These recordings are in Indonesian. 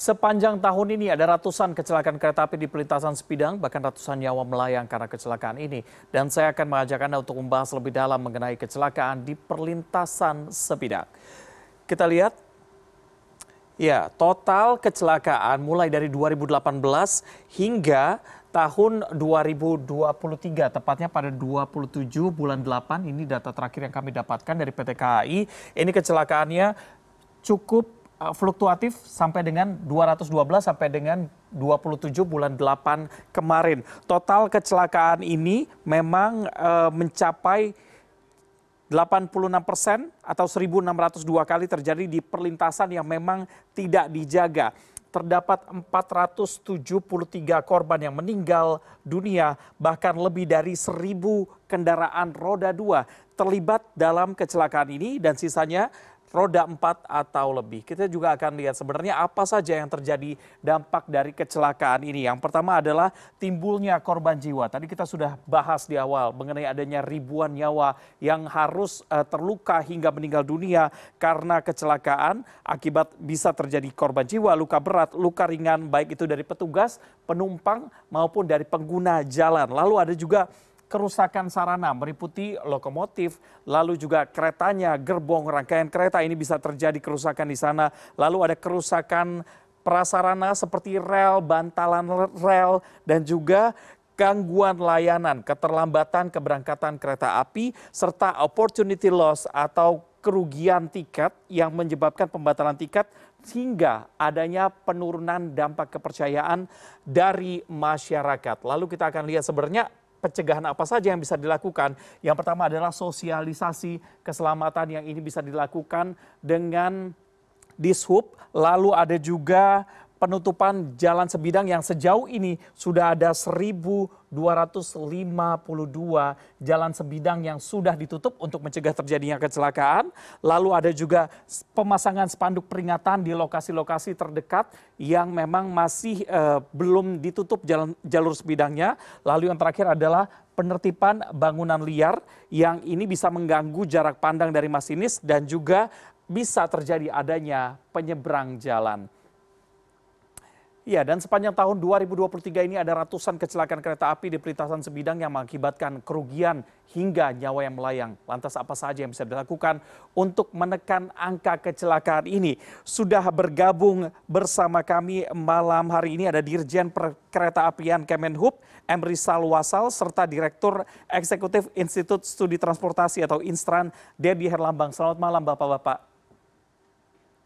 Sepanjang tahun ini ada ratusan kecelakaan kereta api di pelintasan Sepidang, bahkan ratusan nyawa melayang karena kecelakaan ini. Dan saya akan mengajak Anda untuk membahas lebih dalam mengenai kecelakaan di perlintasan Sepidang. Kita lihat ya, total kecelakaan mulai dari 2018 hingga tahun 2023 tepatnya pada 27 bulan 8 ini data terakhir yang kami dapatkan dari PT KAI ini kecelakaannya cukup Eh, fluktuatif sampai dengan 212 sampai dengan 27 bulan 8 kemarin. Total kecelakaan ini memang uh, mencapai 86 persen atau 1.602 kali terjadi di perlintasan yang memang tidak dijaga. Terdapat 473 korban yang meninggal dunia, bahkan lebih dari 1.000 kendaraan roda dua terlibat dalam kecelakaan ini dan sisanya roda 4 atau lebih. Kita juga akan lihat sebenarnya apa saja yang terjadi dampak dari kecelakaan ini. Yang pertama adalah timbulnya korban jiwa. Tadi kita sudah bahas di awal mengenai adanya ribuan nyawa yang harus uh, terluka hingga meninggal dunia karena kecelakaan akibat bisa terjadi korban jiwa, luka berat, luka ringan baik itu dari petugas, penumpang maupun dari pengguna jalan. Lalu ada juga kerusakan sarana meliputi lokomotif, lalu juga keretanya, gerbong rangkaian kereta ini bisa terjadi kerusakan di sana. Lalu ada kerusakan prasarana seperti rel, bantalan rel, dan juga gangguan layanan, keterlambatan keberangkatan kereta api, serta opportunity loss atau kerugian tiket yang menyebabkan pembatalan tiket sehingga adanya penurunan dampak kepercayaan dari masyarakat. Lalu kita akan lihat sebenarnya pencegahan apa saja yang bisa dilakukan. Yang pertama adalah sosialisasi keselamatan yang ini bisa dilakukan dengan dishub, lalu ada juga penutupan jalan sebidang yang sejauh ini sudah ada 1.252 jalan sebidang yang sudah ditutup untuk mencegah terjadinya kecelakaan. Lalu ada juga pemasangan spanduk peringatan di lokasi-lokasi terdekat yang memang masih eh, belum ditutup jalan jalur sebidangnya. Lalu yang terakhir adalah penertiban bangunan liar yang ini bisa mengganggu jarak pandang dari masinis dan juga bisa terjadi adanya penyeberang jalan. Ya, dan sepanjang tahun 2023 ini ada ratusan kecelakaan kereta api di perlintasan sebidang yang mengakibatkan kerugian hingga nyawa yang melayang. Lantas apa saja yang bisa dilakukan untuk menekan angka kecelakaan ini? Sudah bergabung bersama kami malam hari ini ada Dirjen Perkereta Apian Kemenhub, Emri Salwasal, serta Direktur Eksekutif Institut Studi Transportasi atau Instran, Dedi Herlambang. Selamat malam Bapak-Bapak.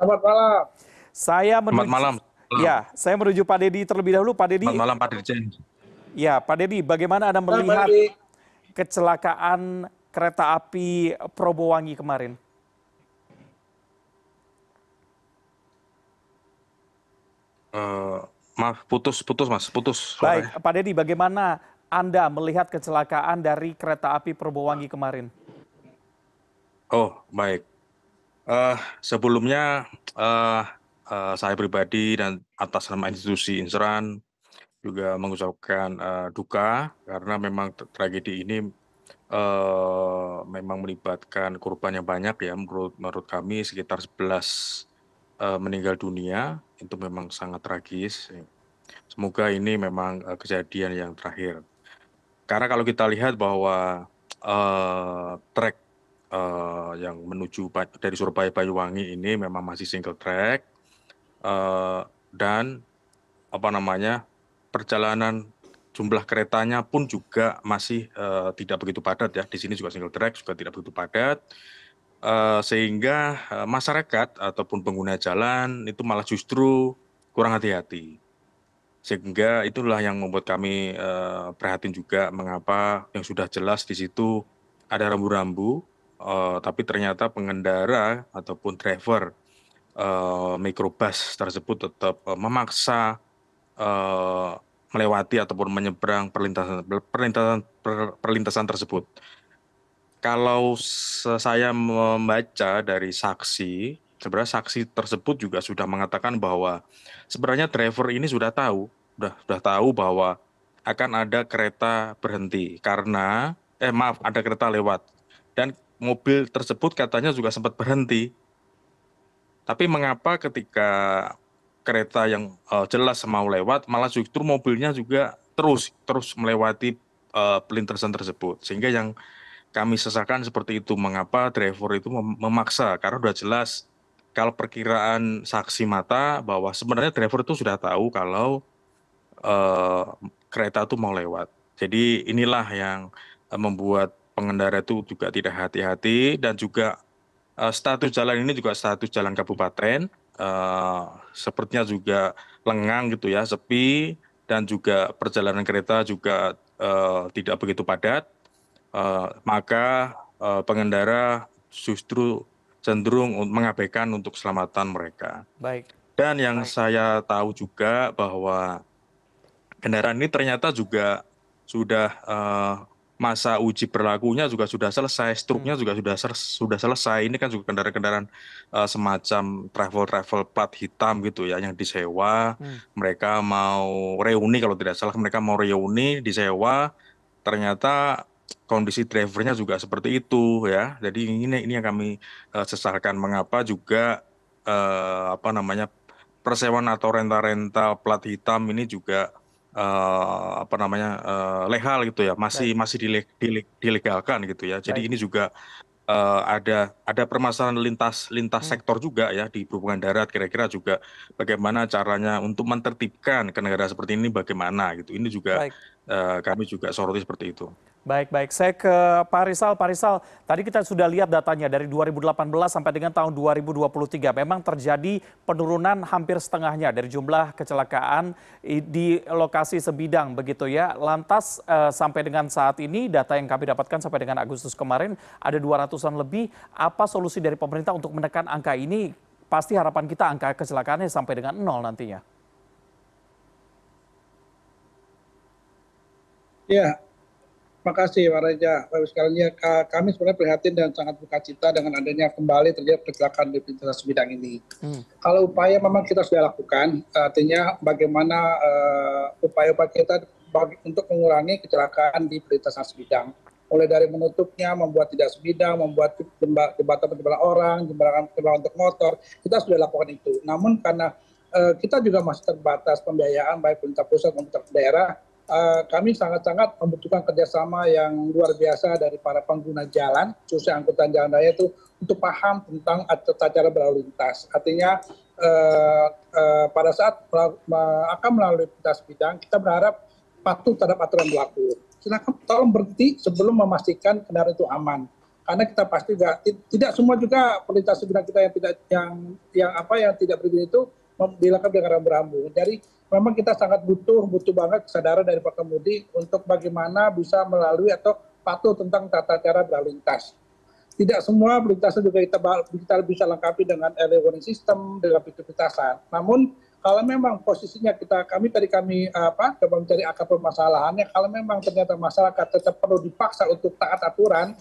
Selamat malam. Saya menuju... Selamat malam. Ya, saya menuju Pak Dedi terlebih dahulu. Pak Dedi. Selamat malam Pak Dirjen. Ya, Pak Dedi, bagaimana Anda melihat kecelakaan kereta api Probowangi kemarin? Uh, maaf, putus-putus mas, putus. Baik, Pak Dedi, bagaimana Anda melihat kecelakaan dari kereta api Probowangi kemarin? Oh, baik. Uh, sebelumnya uh, uh, saya pribadi dan atas nama institusi Inseran juga mengucapkan uh, duka karena memang tragedi ini uh, memang melibatkan korban yang banyak ya menurut menurut kami sekitar 11 uh, meninggal dunia itu memang sangat tragis. Semoga ini memang uh, kejadian yang terakhir. Karena kalau kita lihat bahwa uh, track uh, yang menuju dari Surabaya Banyuwangi ini memang masih single track Eh, dan apa namanya perjalanan jumlah keretanya pun juga masih eh, tidak begitu padat ya di sini juga single track juga tidak begitu padat eh, sehingga masyarakat ataupun pengguna jalan itu malah justru kurang hati-hati sehingga itulah yang membuat kami perhatiin juga mengapa yang sudah jelas di situ ada rambu-rambu tapi ternyata pengendara ataupun driver Eh, mikrobus tersebut tetap eh, memaksa eh, melewati ataupun menyeberang perlintasan tersebut. Kalau saya membaca dari saksi, sebenarnya saksi tersebut juga sudah mengatakan bahwa sebenarnya driver ini sudah tahu, sudah sudah tahu bahwa akan ada kereta berhenti karena eh maaf ada kereta lewat dan mobil tersebut katanya juga sempat berhenti tapi mengapa ketika kereta yang uh, jelas mau lewat malah justru mobilnya juga terus terus melewati uh, pelintasan tersebut sehingga yang kami sesakan seperti itu mengapa driver itu mem memaksa karena sudah jelas kalau perkiraan saksi mata bahwa sebenarnya driver itu sudah tahu kalau uh, kereta itu mau lewat. Jadi inilah yang membuat pengendara itu juga tidak hati-hati dan juga Eh, status jalan ini juga status jalan kabupaten eh, sepertinya juga lengang gitu ya sepi dan juga perjalanan kereta juga eh, tidak begitu padat maka pengendara justru cenderung mengabaikan untuk keselamatan mereka. Baik. Dan yang Baik. saya tahu juga bahwa kendaraan ini ternyata juga sudah uh, masa uji berlakunya juga sudah selesai, struknya hmm. juga sudah sudah selesai. Ini kan juga kendaraan-kendaraan uh, semacam travel-travel plat hitam gitu ya yang disewa. Hmm. Mereka mau reuni kalau tidak salah mereka mau reuni disewa. Ternyata kondisi drivernya juga seperti itu ya. Jadi ini ini yang kami uh, sesalkan mengapa juga uh, apa namanya persewaan atau renta-renta plat hitam ini juga uh, apa namanya uh, legal gitu ya masih Baik. masih dileg, dileg, dilegalkan gitu ya jadi Baik. ini juga uh, ada ada permasalahan lintas lintas hmm. sektor juga ya di perhubungan darat kira-kira juga bagaimana caranya untuk mentertibkan ke negara seperti ini bagaimana gitu ini juga Baik. kami juga soroti seperti itu Baik, baik. Saya ke Pak Rizal. Pak Rizal, tadi kita sudah lihat datanya dari 2018 sampai dengan tahun 2023. Memang terjadi penurunan hampir setengahnya dari jumlah kecelakaan di lokasi sebidang begitu ya. Lantas eh, sampai dengan saat ini data yang kami dapatkan sampai dengan Agustus kemarin ada 200-an lebih. Apa solusi dari pemerintah untuk menekan angka ini? Pasti harapan kita angka kecelakaannya sampai dengan nol nantinya. Ya, terima kasih Pak Reja. Bapak sekalian, kami sebenarnya prihatin dan sangat buka cita dengan adanya kembali terlihat kecelakaan di lintas bidang ini. Hmm. Kalau upaya memang kita sudah lakukan, artinya bagaimana upaya eh, upaya-upaya kita bagi, untuk mengurangi kecelakaan di lintas bidang. Mulai dari menutupnya, membuat tidak sebidang, membuat jembatan penyeberangan orang, jembatan penyeberangan untuk motor, kita sudah lakukan itu. Namun karena eh, kita juga masih terbatas pembiayaan baik pemerintah pusat maupun daerah, Eh, kami sangat-sangat membutuhkan kerjasama yang luar biasa dari para pengguna jalan, khususnya angkutan jalan raya itu untuk paham tentang tata cara berlalu lintas. Artinya uh, uh, pada saat akan melalui lintas bidang, kita berharap patuh terhadap aturan berlaku. Silakan tolong berhenti sebelum memastikan kendaraan itu aman. Karena kita pasti tidak, tidak semua juga perlintas bidang kita yang tidak yang yang apa yang tidak berizin itu dilakukan dengan rambu-rambu. Jadi memang kita sangat butuh, butuh banget kesadaran dari Pak Kemudi untuk bagaimana bisa melalui atau patuh tentang tata cara berlalu lintas. Tidak semua lintasan juga kita, kita bisa lengkapi dengan early warning system, dengan pintu Namun kalau memang posisinya kita kami tadi kami apa coba mencari akar permasalahannya kalau memang ternyata masyarakat tetap perlu dipaksa untuk taat aturan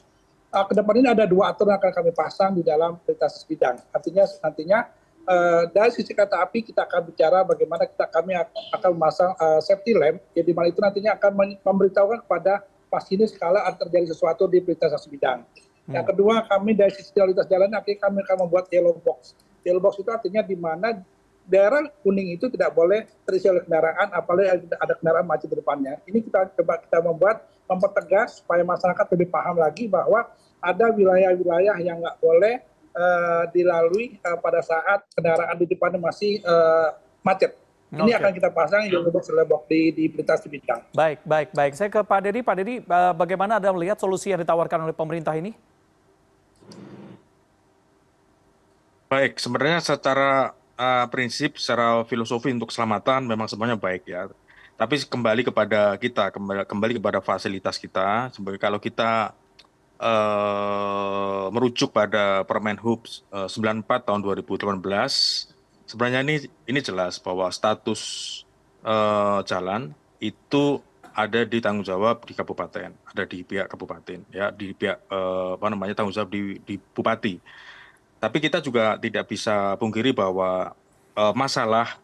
uh, ke depan ini ada dua aturan yang akan kami pasang di dalam lintas bidang artinya nantinya Eh, dari sisi kata api kita akan bicara bagaimana kita kami akan memasang eh, safety lamp Jadi ya, mana itu nantinya akan memberitahukan kepada pasinis skala terjadi sesuatu di lintas bidang. Hmm. Yang kedua kami dari sisi kualitas jalan akhirnya kami akan membuat yellow box. Yellow box itu artinya di mana daerah kuning itu tidak boleh terisi oleh kendaraan apalagi ada kendaraan macet di depannya. Ini kita coba kita membuat mempertegas supaya masyarakat lebih paham lagi bahwa ada wilayah-wilayah yang nggak boleh uh, dilalui uh, pada saat kendaraan di depannya masih uh, macet. Ini akan kita pasang yang box selebok di, di pelintas di Baik, baik, baik. Saya ke Pak Dedi. Pak Dedi, bagaimana Anda melihat solusi yang ditawarkan oleh pemerintah ini? Baik, sebenarnya secara uh, prinsip, secara filosofi untuk keselamatan memang semuanya baik ya. Tapi kembali kepada kita, kembali, kembali kepada fasilitas kita. Sebagai kalau kita Eh, merujuk pada Permen Hub eh, 94 tahun 2018 sebenarnya ini ini jelas bahwa status uh, jalan itu ada di tanggung jawab di kabupaten, ada di pihak kabupaten ya, di pihak uh, apa namanya tanggung jawab di di bupati. Tapi kita juga tidak bisa pungkiri bahwa uh, masalah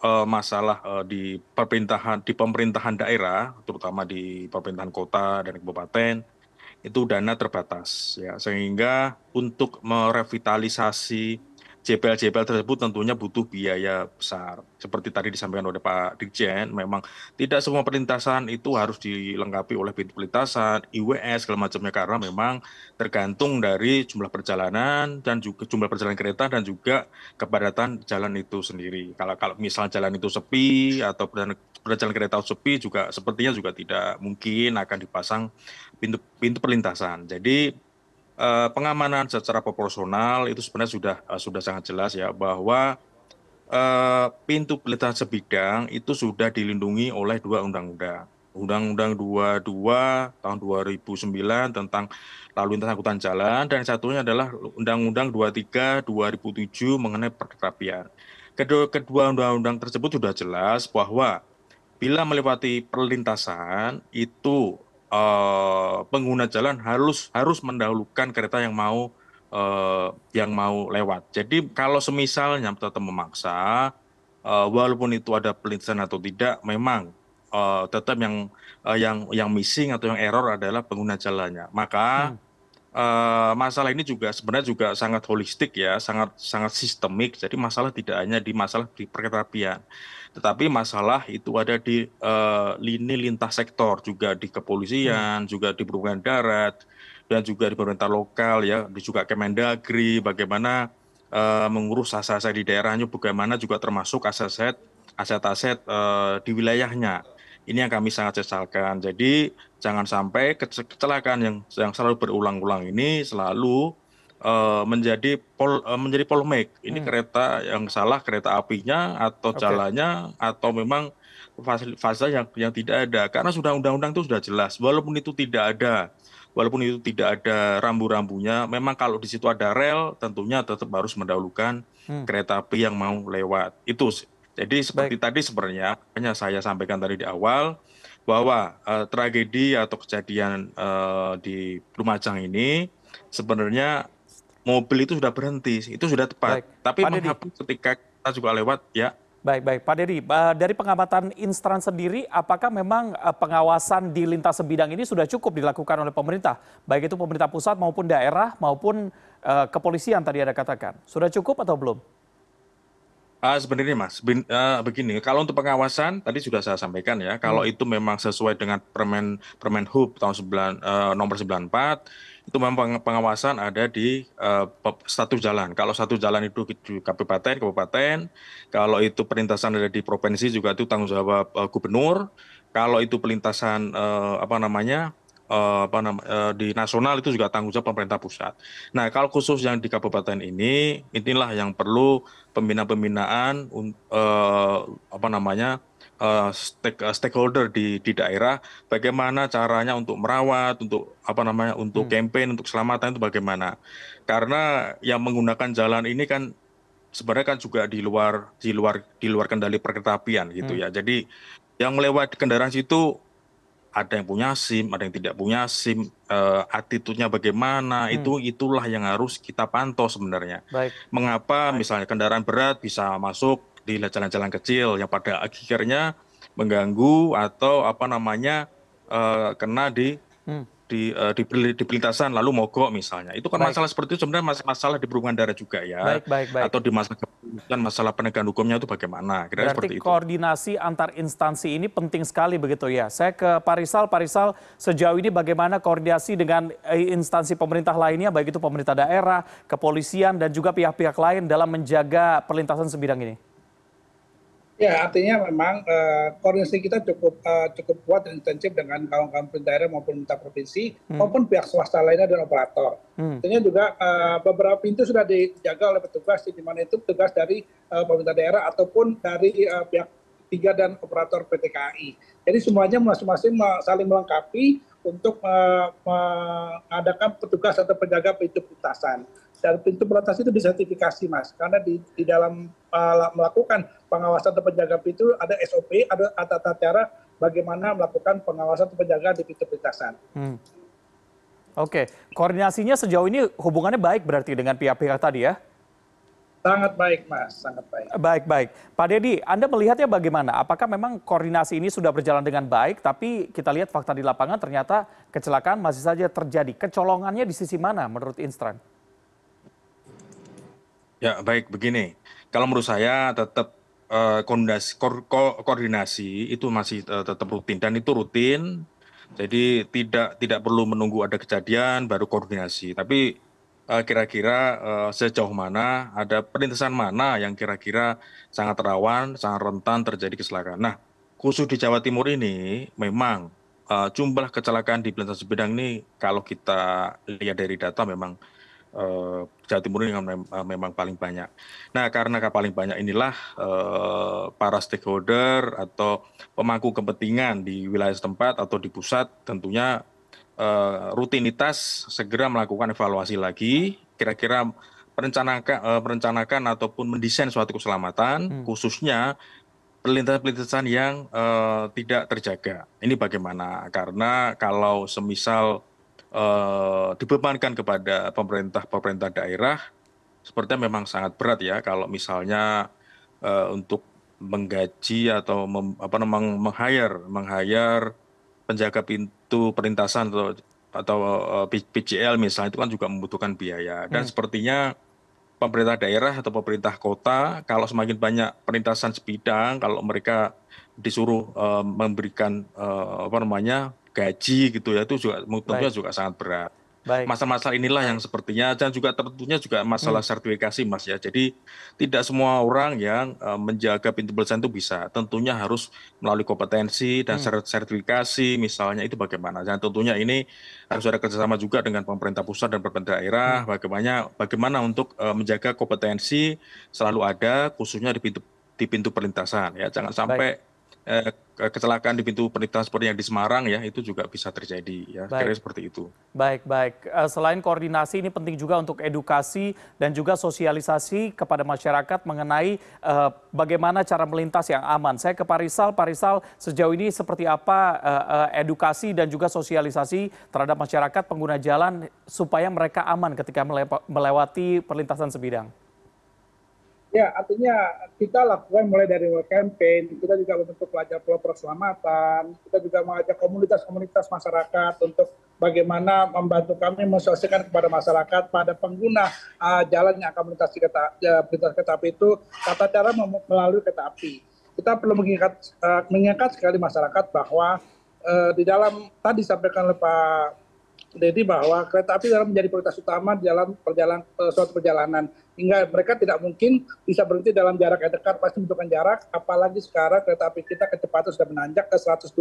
uh, masalah uh, di pemerintahan di pemerintahan daerah, terutama di pemerintahan kota dan kabupaten itu dana terbatas ya sehingga untuk merevitalisasi JPL-JPL tersebut tentunya butuh biaya besar. Seperti tadi disampaikan oleh Pak Dirjen, memang tidak semua perlintasan itu harus dilengkapi oleh pintu perlintasan, IWS, segala macamnya, karena memang tergantung dari jumlah perjalanan dan juga jumlah perjalanan kereta dan juga kepadatan jalan itu sendiri. Kalau kalau misal jalan itu sepi atau perjalanan kereta itu sepi juga sepertinya juga tidak mungkin akan dipasang pintu pintu perlintasan. Jadi Eh, pengamanan secara proporsional itu sebenarnya sudah eh, sudah sangat jelas ya bahwa eh, pintu pelita sebidang itu sudah dilindungi oleh dua undang-undang. Undang-Undang 22 tahun 2009 tentang lalu lintas angkutan jalan dan satunya adalah Undang-Undang 23 2007 mengenai perkerapian. Kedua, kedua undang-undang tersebut sudah jelas bahwa bila melewati perlintasan itu uh, pengguna jalan harus harus mendahulukan kereta yang mau uh, yang mau lewat. Jadi kalau semisalnya tetap memaksa, uh, walaupun itu ada pelintasan atau tidak, memang uh, tetap yang uh, yang yang missing atau yang error adalah pengguna jalannya. Maka hmm uh, masalah ini juga sebenarnya juga sangat holistik ya, sangat sangat sistemik. Jadi masalah tidak hanya di masalah di perkerapian, tetapi masalah itu ada di uh, lini lintas sektor juga di kepolisian, hmm. juga di perhubungan darat dan juga di pemerintah lokal ya, di juga Kemendagri bagaimana uh, mengurus aset-aset di daerahnya, bagaimana juga termasuk aset-aset aset-aset uh, di wilayahnya. Ini yang kami sangat sesalkan. Jadi jangan sampai kecelakaan yang yang selalu berulang-ulang ini selalu uh, menjadi pol, uh, menjadi polemik. Ini hmm. kereta yang salah kereta apinya atau okay. jalannya atau memang fase yang yang tidak ada karena sudah undang-undang itu sudah jelas walaupun itu tidak ada walaupun itu tidak ada rambu-rambunya, memang kalau di situ ada rel, tentunya tetap harus mendahulukan hmm. kereta api yang mau lewat. Itu. Jadi seperti Baik. tadi sebenarnya, hanya saya sampaikan tadi di awal, bahwa uh, tragedi atau kejadian uh, di Lumajang ini sebenarnya mobil itu sudah berhenti, itu sudah tepat. Baik. Tapi Pak menghapus ketika kita juga lewat, ya. Baik, baik. Pak Dedi, eh, dari pengamatan Instran sendiri, apakah memang pengawasan di lintas sebidang ini sudah cukup dilakukan oleh pemerintah? Baik itu pemerintah pusat maupun daerah maupun kepolisian tadi ada katakan. Sudah cukup atau belum? Ah, sebenarnya mas bin, uh, begini kalau untuk pengawasan tadi sudah saya sampaikan ya hmm. kalau itu memang sesuai dengan permen permen hub tahun 9 uh, eh, nomor 94 itu memang pengawasan ada di uh, satu jalan. Kalau satu jalan itu di kabupaten, kabupaten. Kalau itu perlintasan ada di provinsi juga itu tanggung jawab uh, gubernur. Kalau itu perlintasan uh, apa namanya Eh, apa namanya eh, di nasional itu juga tanggung jawab pemerintah pusat. Nah, kalau khusus yang di kabupaten ini, inilah yang perlu pembinaan-pembinaan uh, apa namanya uh, stake, stakeholder di di daerah, bagaimana caranya untuk merawat, untuk apa namanya, untuk hmm. campaign, untuk keselamatan itu bagaimana? Karena yang menggunakan jalan ini kan sebenarnya kan juga di luar di luar di luar kendali perkereta gitu hmm. ya. Jadi yang melewati kendaraan situ ada yang punya SIM, ada yang tidak punya SIM, uh, attitude-nya bagaimana, hmm. itu itulah yang harus kita pantau sebenarnya. Baik. Mengapa Baik. misalnya kendaraan berat bisa masuk di jalan-jalan kecil yang pada akhirnya mengganggu atau apa namanya uh, kena di hmm di uh, di, di perlintasan lalu mogok misalnya. Itu kan baik. masalah seperti itu sebenarnya mas masalah di perhubungan darat juga ya. Baik, baik, baik. Atau di masalah kepolisian masalah penegakan hukumnya itu bagaimana? Kira Berarti seperti itu. koordinasi antar instansi ini penting sekali begitu ya. Saya ke Parisal, Parisal sejauh ini bagaimana koordinasi dengan eh, instansi pemerintah lainnya baik itu pemerintah daerah, kepolisian dan juga pihak-pihak lain dalam menjaga perlintasan sebidang ini? ya artinya memang koordinasi eh, kita cukup eh, cukup kuat dan intensif dengan kawan kawan pemerintah daerah maupun pemerintah provinsi hmm. maupun pihak swasta lainnya dan operator hmm. tentunya juga eh, beberapa pintu sudah dijaga oleh petugas di mana itu petugas dari pemerintah daerah ataupun dari pihak tiga dan operator PT KAI jadi semuanya masing-masing saling melengkapi untuk mengadakan petugas atau penjaga pintu putasan dan pintu pelintas itu disertifikasi mas karena di, di dalam uh, melakukan pengawasan atau penjaga pintu ada SOP ada tata cara bagaimana melakukan pengawasan atau penjagaan di pintu pelintasan. Hmm. Oke, okay. koordinasinya sejauh ini hubungannya baik berarti dengan pihak-pihak tadi ya? Sangat baik, Mas. Sangat baik. Baik, baik. Pak Deddy. Anda melihatnya bagaimana? Apakah memang koordinasi ini sudah berjalan dengan baik, tapi kita lihat fakta di lapangan ternyata kecelakaan masih saja terjadi. Kecolongannya di sisi mana menurut Instran? Ya baik begini, kalau menurut saya tetap eh, koordinasi, ko ko koordinasi itu masih eh, tetap rutin dan itu rutin. Jadi tidak tidak perlu menunggu ada kejadian baru koordinasi. Tapi eh, kira-kira sejauh mana ada perlintasan mana yang kira-kira sangat rawan, sangat rentan terjadi kecelakaan. Nah, khusus di Jawa Timur ini memang jumlah kecelakaan di pelintas sebidang ini kalau kita lihat dari data memang uh, Jawa Timur yang eh, memang paling banyak. Nah, karena paling banyak inilah uh, para stakeholder atau pemangku kepentingan di wilayah setempat atau di pusat tentunya uh, rutinitas segera melakukan evaluasi lagi kira-kira merencanakan eh, perencanakan ataupun mendesain suatu keselamatan hmm. khususnya pelintas-pelintasan yang uh, tidak terjaga. Ini bagaimana? Karena kalau semisal Eh, dibebankan kepada pemerintah pemerintah daerah sepertinya memang sangat berat ya kalau misalnya eh, untuk menggaji atau apa namanya meng hire penjaga pintu perlintasan atau atau eh, PJL misalnya itu kan juga membutuhkan biaya dan hmm. sepertinya pemerintah daerah atau pemerintah kota kalau semakin banyak perlintasan sebidang kalau mereka disuruh uh, memberikan uh, apa namanya gaji gitu ya itu juga mutunya juga sangat berat. Masalah-masalah inilah yang sepertinya dan juga tentunya juga masalah hmm. sertifikasi Mas ya. Jadi tidak semua orang yang uh, menjaga pintu belasan itu bisa. Tentunya harus melalui kompetensi dan hmm. sertifikasi misalnya itu bagaimana. Dan tentunya ini harus ada kerjasama juga dengan pemerintah pusat dan pemerintah daerah. Hmm. Bagaimana bagaimana untuk uh, menjaga kompetensi selalu ada khususnya di pintu di pintu perlintasan ya. Jangan sampai Baik Eh, kecelakaan di pintu perlintasan seperti yang di Semarang ya itu juga bisa terjadi ya baik. kira seperti itu. Baik baik. Eh, selain koordinasi ini penting juga untuk edukasi dan juga sosialisasi kepada masyarakat mengenai eh, bagaimana cara melintas yang aman. Saya ke Parisal, Parisal sejauh ini seperti apa eh, eh edukasi dan juga sosialisasi terhadap masyarakat pengguna jalan supaya mereka aman ketika melewati perlintasan sebidang ya artinya kita lakukan mulai dari world campaign kita juga membentuk pelajar pelopor keselamatan kita juga mengajak komunitas komunitas masyarakat untuk bagaimana membantu kami mensosialisasikan kepada masyarakat pada pengguna uh, ah, jalan yang akan melintasi kereta ya, kereta api itu kata cara melalui kereta api kita perlu mengingat uh, ah, mengingat sekali masyarakat bahwa uh, di dalam tadi disampaikan oleh Pak Deddy bahwa kereta api dalam menjadi prioritas utama dalam perjalanan eh, suatu perjalanan hingga mereka tidak mungkin bisa berhenti dalam jarak yang dekat pasti membutuhkan jarak apalagi sekarang kereta api kita kecepatan sudah menanjak ke 120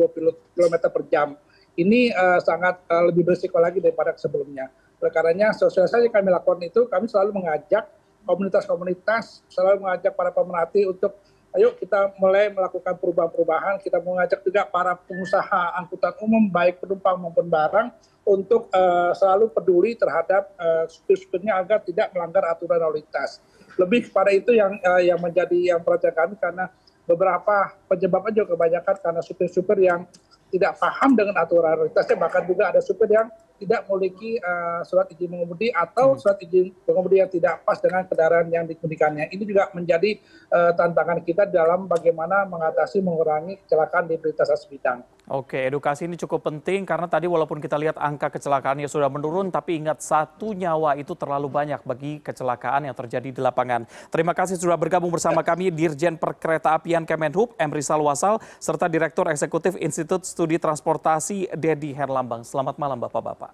km per jam ini uh, sangat uh, lebih berisiko lagi daripada sebelumnya oleh karenanya sosialisasi kami lakukan itu kami selalu mengajak komunitas-komunitas selalu mengajak para pemerhati untuk ayo kita mulai melakukan perubahan-perubahan, kita mengajak juga para pengusaha angkutan umum, baik penumpang maupun barang, untuk uh, selalu peduli terhadap uh, supir-supirnya agar tidak melanggar aturan lalu lintas. Lebih kepada itu yang uh, yang menjadi yang perhatian kami karena beberapa penyebabnya juga kebanyakan karena supir-supir yang tidak paham dengan aturan lalu lintasnya, bahkan juga ada supir yang tidak memiliki uh, surat izin mengemudi atau hmm. surat izin pengemudi yang tidak pas dengan kendaraan yang dikemudikannya. Ini juga menjadi uh, tantangan kita dalam bagaimana mengatasi mengurangi kecelakaan di lintas sebidang. Oke, edukasi ini cukup penting karena tadi walaupun kita lihat angka kecelakaannya sudah menurun, tapi ingat satu nyawa itu terlalu banyak bagi kecelakaan yang terjadi di lapangan. Terima kasih sudah bergabung bersama kami Dirjen Perkereta Apian Kemenhub, Emri Wasal serta Direktur Eksekutif Institut Studi Transportasi, Dedi Herlambang. Selamat malam Bapak-Bapak.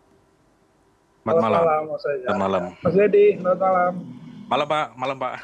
Selamat malam. Selamat malam. Mas Dedi, selamat malam. Malam Pak, malam Pak.